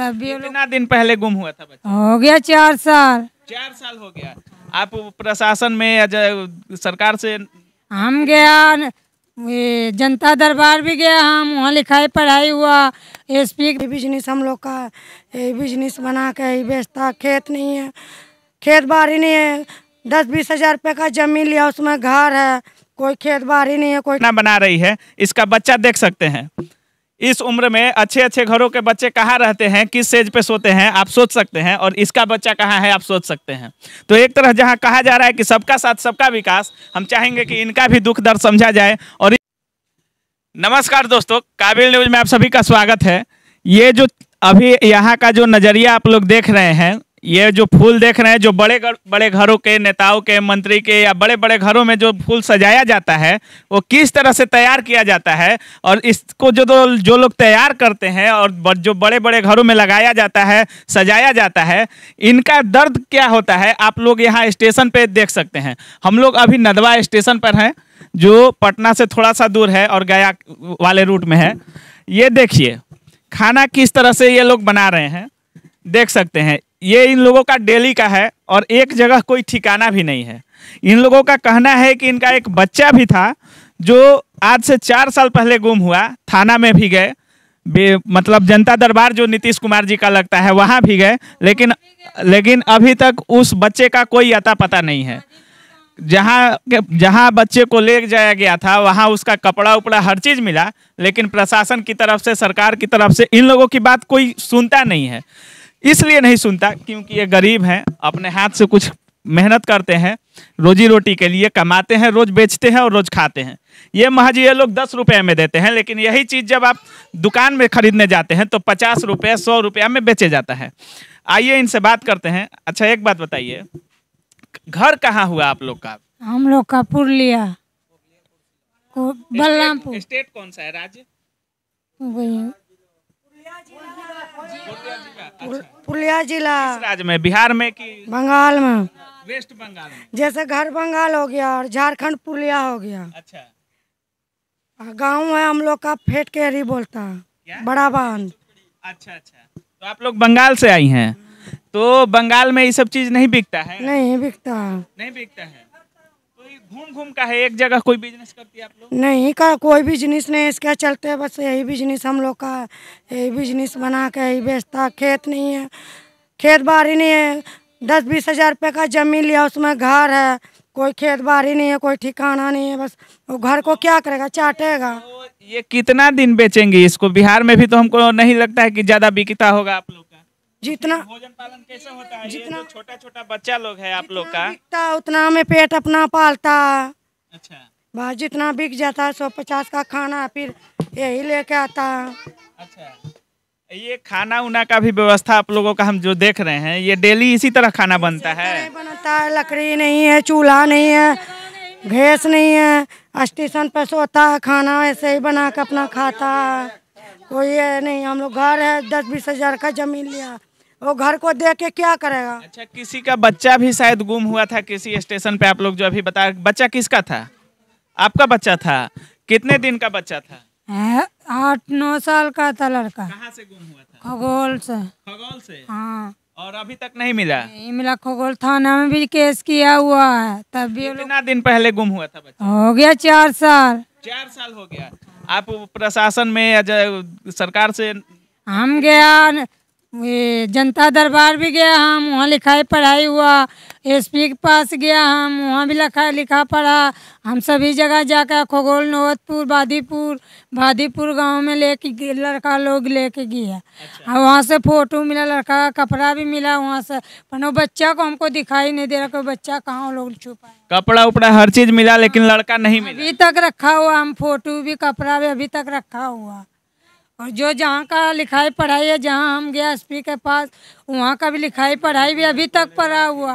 तब कितना दिन पहले गुम हुआ था बच्चा हो गया चार साल चार साल हो गया आप प्रशासन में या सरकार से हम गया जनता दरबार भी गया हम वहाँ लिखाई पढ़ाई हुआ एस पी बिजनेस हम लोग का बिजनेस बना के बेचता खेत नहीं है खेत बाड़ी नहीं है दस बीस हजार रुपये का जमीन लिया उसमें घर है कोई खेत बाड़ी नहीं है कोई बना रही है इसका बच्चा देख सकते हैं इस उम्र में अच्छे अच्छे घरों के बच्चे कहाँ रहते हैं किस सेज पे सोते हैं आप सोच सकते हैं और इसका बच्चा कहाँ है आप सोच सकते हैं तो एक तरह जहाँ कहा जा रहा है कि सबका साथ सबका विकास हम चाहेंगे कि इनका भी दुख दर्द समझा जाए और नमस्कार दोस्तों काबिल न्यूज में आप सभी का स्वागत है ये जो अभी यहाँ का जो नज़रिया आप लोग देख रहे हैं ये जो फूल देख रहे हैं जो बड़े गर, बड़े घरों के नेताओं के मंत्री के या बड़े बड़े घरों में जो फूल सजाया जाता है वो किस तरह से तैयार किया जाता है और इसको जो तो जो लोग तैयार करते हैं और जो बड़े बड़े घरों में लगाया जाता है सजाया जाता है इनका दर्द क्या होता है आप लोग यहाँ स्टेशन पर देख सकते हैं हम लोग अभी नदवा स्टेशन पर हैं जो पटना से थोड़ा सा दूर है और गया वाले रूट में है ये देखिए खाना किस तरह से ये लोग बना रहे हैं देख सकते हैं ये इन लोगों का डेली का है और एक जगह कोई ठिकाना भी नहीं है इन लोगों का कहना है कि इनका एक बच्चा भी था जो आज से चार साल पहले गुम हुआ थाना में भी गए मतलब जनता दरबार जो नीतीश कुमार जी का लगता है वहाँ भी गए लेकिन लेकिन अभी तक उस बच्चे का कोई अता पता नहीं है जहाँ जहाँ बच्चे को ले जाया गया था वहाँ उसका कपड़ा उपड़ा हर चीज़ मिला लेकिन प्रशासन की तरफ से सरकार की तरफ से इन लोगों की बात कोई सुनता नहीं है इसलिए नहीं सुनता क्योंकि ये गरीब हैं अपने हाथ से कुछ मेहनत करते हैं रोजी रोटी के लिए कमाते हैं रोज बेचते हैं और रोज खाते हैं ये महज ये लोग दस रुपये में देते हैं लेकिन यही चीज़ जब आप दुकान में खरीदने जाते हैं तो पचास रुपये सौ रुपया में बेचे जाता है आइए इनसे बात करते हैं अच्छा एक बात बताइए घर कहाँ हुआ आप लोग का हम लोग का पुरलिया बलरामपुर स्टेट कौन सा है राज्य पुलिया जिला राज्य में बिहार में कि बंगाल में वेस्ट बंगाल में जैसे घर बंगाल हो गया और झारखंड पुलिया हो गया अच्छा गांव है हम लोग का फेट केरी बोलता है बड़ा बांध अच्छा अच्छा तो आप लोग बंगाल से आई हैं तो बंगाल में ये सब चीज नहीं बिकता है नहीं बिकता नहीं बिकता है घूम घूम का है एक जगह कोई बिजनेस करती है आप लोग नहीं का कोई बिजनेस नहीं इसका चलते बस यही बिजनेस हम लोग का यही बिजनेस बना के यही बेचता खेत नहीं है खेत बाड़ी नहीं है दस बीस हजार रुपये का जमीन लिया उसमें घर है कोई खेत बाड़ी नहीं है कोई ठिकाना नहीं है बस वो घर को क्या करेगा चाटेगा तो ये कितना दिन बेचेंगी इसको बिहार में भी तो हमको नहीं लगता है कि ज़्यादा बिकता होगा आप लोग जितना भोजन पालन कैसे होता है जितना छोटा छोटा बच्चा लोग है आप लोग का उतना में पेट अपना पालता अच्छा बस जितना बिक जाता है सौ पचास का खाना फिर यही लेके आता अच्छा ये खाना उना का भी व्यवस्था आप लोगों का हम जो देख रहे हैं ये डेली इसी तरह खाना बनता है बनता है लकड़ी नहीं है चूल्हा नहीं है घेस नहीं है स्टेशन पर सोता है खाना ऐसे ही बना के अपना खाता है कोई नहीं हम लोग घर है दस बीस हजार का जमीन लिया वो घर को दे के क्या करेगा अच्छा किसी का बच्चा भी शायद गुम हुआ था किसी स्टेशन पे आप लोग जो अभी बता बच्चा किसका था आपका बच्चा था कितने दिन का बच्चा था आठ नौ साल का था लड़का कहाँ से गुम हुआ था खगोल से खगोल से हाँ और अभी तक नहीं मिला नहीं मिला खगोल थाना में भी केस किया हुआ है तब भी कितना दिन पहले गुम हुआ था बच्चा हो गया चार साल चार साल हो गया आप प्रशासन में या सरकार से हम गया ये जनता दरबार भी गया हम वहाँ लिखाई पढ़ाई हुआ एसपी के पास गया हम वहाँ भी लिखा लिखा पढ़ा हम सभी जगह जाकर खगोल नौबतपुर बादीपुर बादीपुर गांव में लेके लड़का लोग लेके गया अच्छा। और वहाँ से फ़ोटो मिला लड़का का कपड़ा भी मिला वहाँ से पर बच्चा को हमको दिखाई नहीं दे रहा कोई बच्चा कहाँ लोग छुपा कपड़ा उपड़ा हर चीज़ मिला लेकिन हाँ। लड़का नहीं मिला अभी तक रखा हुआ हम फोटो भी कपड़ा भी अभी तक रखा हुआ और जो जहाँ का लिखाई पढ़ाई है जहाँ हम गया एस के पास वहाँ का भी लिखाई पढ़ाई भी अभी तक पढ़ा हुआ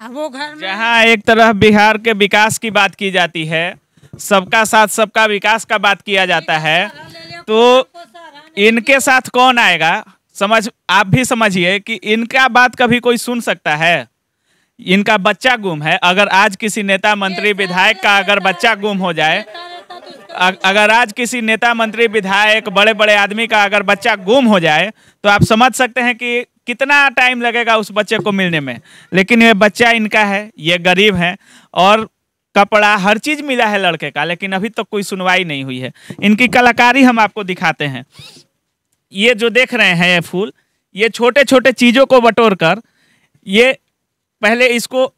अब वो घर जहाँ एक तरह बिहार के विकास की बात की जाती है सबका साथ सबका विकास का बात किया जाता है तो इनके साथ कौन आएगा समझ आप भी समझिए कि इनका बात कभी कोई सुन सकता है इनका बच्चा गुम है अगर आज किसी नेता मंत्री विधायक का अगर बच्चा गुम हो जाए अगर आज किसी नेता मंत्री विधायक बड़े बड़े आदमी का अगर बच्चा गुम हो जाए तो आप समझ सकते हैं कि कितना टाइम लगेगा उस बच्चे को मिलने में लेकिन ये बच्चा इनका है ये गरीब है और कपड़ा हर चीज़ मिला है लड़के का लेकिन अभी तक तो कोई सुनवाई नहीं हुई है इनकी कलाकारी हम आपको दिखाते हैं ये जो देख रहे हैं ये फूल ये छोटे छोटे चीज़ों को बटोर कर ये पहले इसको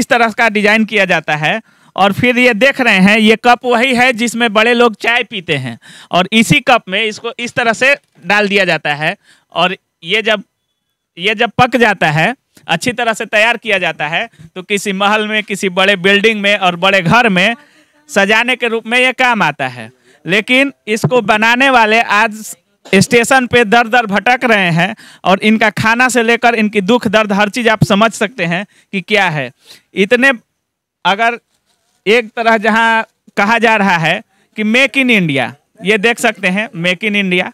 इस तरह का डिजाइन किया जाता है और फिर ये देख रहे हैं ये कप वही है जिसमें बड़े लोग चाय पीते हैं और इसी कप में इसको इस तरह से डाल दिया जाता है और ये जब ये जब पक जाता है अच्छी तरह से तैयार किया जाता है तो किसी महल में किसी बड़े बिल्डिंग में और बड़े घर में सजाने के रूप में ये काम आता है लेकिन इसको बनाने वाले आज स्टेशन पे दर दर भटक रहे हैं और इनका खाना से लेकर इनकी दुख दर्द हर चीज़ आप समझ सकते हैं कि क्या है इतने अगर एक तरह जहां कहा जा रहा है कि मेक इन इंडिया ये देख सकते हैं मेक इन इंडिया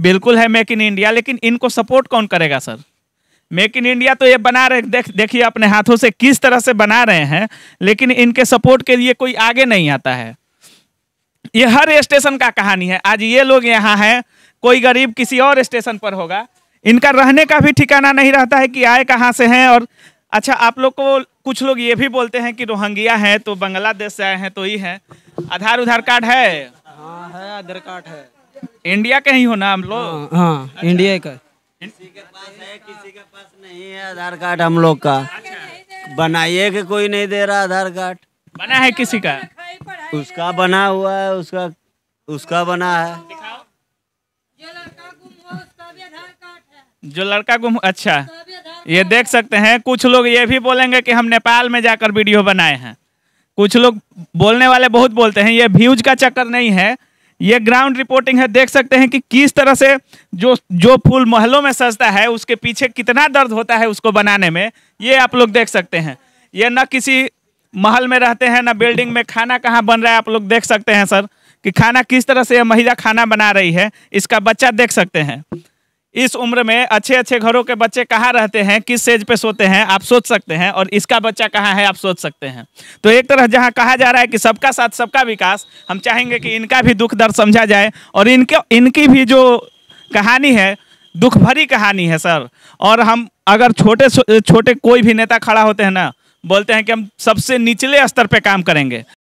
बिल्कुल है मेक इन इंडिया लेकिन इनको सपोर्ट कौन करेगा सर मेक इन इंडिया तो ये बना रहे देख देखिए अपने हाथों से किस तरह से बना रहे हैं लेकिन इनके सपोर्ट के लिए कोई आगे नहीं आता है ये हर स्टेशन का कहानी है आज ये लोग यहाँ हैं कोई गरीब किसी और स्टेशन पर होगा इनका रहने का भी ठिकाना नहीं रहता है कि आए कहाँ से हैं और अच्छा आप लोग को कुछ लोग ये भी बोलते हैं कि रोहंगिया है तो बांग्लादेश से आए हैं तो ही है आधार उधार कार्ड है हाँ है आधार कार्ड है इंडिया के ही हो ना हम लोग हाँ, अच्छा। इंडिया का किसी के पास है किसी के पास नहीं है आधार कार्ड हम लोग का अच्छा। बनाइए के कोई नहीं दे रहा आधार कार्ड बना है किसी का उसका बना हुआ है उसका उसका बना है जो लड़का गुम अच्छा ये देख सकते हैं कुछ लोग ये भी बोलेंगे कि हम नेपाल में जाकर वीडियो बनाए हैं कुछ लोग बोलने वाले बहुत बोलते हैं ये व्यूज का चक्कर नहीं है ये ग्राउंड रिपोर्टिंग है देख सकते हैं कि किस तरह से जो जो फूल महलों में सजता है उसके पीछे कितना दर्द होता है उसको बनाने में ये आप लोग देख सकते हैं ये ना किसी महल में रहते हैं ना बिल्डिंग में खाना कहाँ बन रहा है आप लोग देख सकते हैं सर कि खाना किस तरह से यह महिला खाना बना रही है इसका बच्चा देख सकते हैं इस उम्र में अच्छे अच्छे घरों के बच्चे कहाँ रहते हैं किस सेज पे सोते हैं आप सोच सकते हैं और इसका बच्चा कहाँ है आप सोच सकते हैं तो एक तरह जहाँ कहा जा रहा है कि सबका साथ सबका विकास हम चाहेंगे कि इनका भी दुख दर्द समझा जाए और इनके इनकी भी जो कहानी है दुख भरी कहानी है सर और हम अगर छोटे छोटे कोई भी नेता खड़ा होते हैं ना बोलते हैं कि हम सबसे निचले स्तर पर काम करेंगे